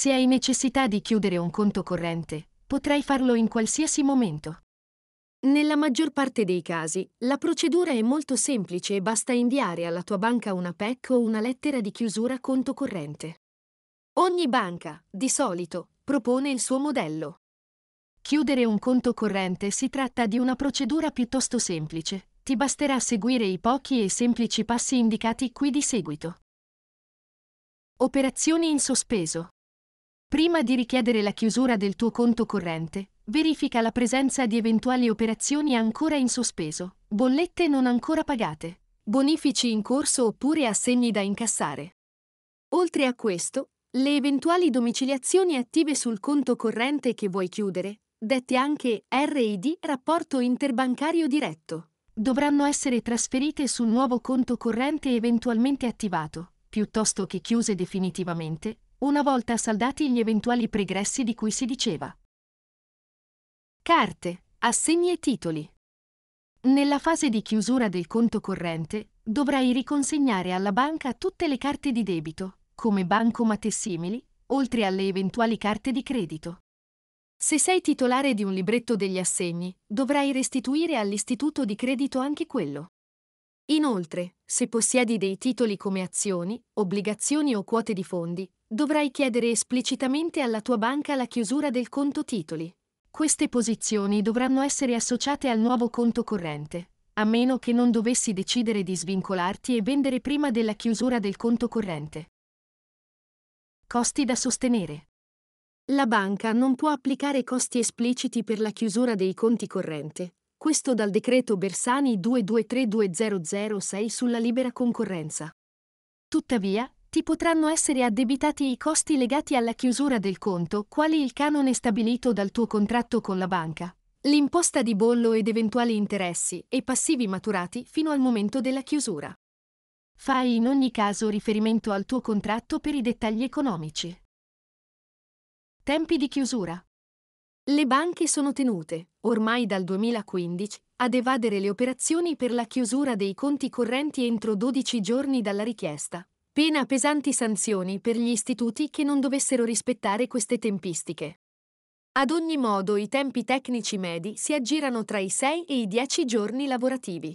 Se hai necessità di chiudere un conto corrente, potrai farlo in qualsiasi momento. Nella maggior parte dei casi, la procedura è molto semplice e basta inviare alla tua banca una PEC o una lettera di chiusura conto corrente. Ogni banca, di solito, propone il suo modello. Chiudere un conto corrente si tratta di una procedura piuttosto semplice, ti basterà seguire i pochi e semplici passi indicati qui di seguito. Operazioni in sospeso. Prima di richiedere la chiusura del tuo conto corrente, verifica la presenza di eventuali operazioni ancora in sospeso, bollette non ancora pagate, bonifici in corso oppure assegni da incassare. Oltre a questo, le eventuali domiciliazioni attive sul conto corrente che vuoi chiudere, dette anche RID rapporto interbancario diretto, dovranno essere trasferite sul nuovo conto corrente eventualmente attivato, piuttosto che chiuse definitivamente, una volta saldati gli eventuali pregressi di cui si diceva. Carte, assegni e titoli. Nella fase di chiusura del conto corrente, dovrai riconsegnare alla banca tutte le carte di debito, come bancomat e simili, oltre alle eventuali carte di credito. Se sei titolare di un libretto degli assegni, dovrai restituire all'istituto di credito anche quello. Inoltre, se possiedi dei titoli come azioni, obbligazioni o quote di fondi, dovrai chiedere esplicitamente alla tua banca la chiusura del conto titoli. Queste posizioni dovranno essere associate al nuovo conto corrente, a meno che non dovessi decidere di svincolarti e vendere prima della chiusura del conto corrente. Costi da sostenere. La banca non può applicare costi espliciti per la chiusura dei conti corrente. Questo dal decreto Bersani 223-2006 sulla libera concorrenza. Tuttavia, ti potranno essere addebitati i costi legati alla chiusura del conto, quali il canone stabilito dal tuo contratto con la banca, l'imposta di bollo ed eventuali interessi e passivi maturati fino al momento della chiusura. Fai in ogni caso riferimento al tuo contratto per i dettagli economici. Tempi di chiusura. Le banche sono tenute, ormai dal 2015, ad evadere le operazioni per la chiusura dei conti correnti entro 12 giorni dalla richiesta, pena pesanti sanzioni per gli istituti che non dovessero rispettare queste tempistiche. Ad ogni modo i tempi tecnici medi si aggirano tra i 6 e i 10 giorni lavorativi.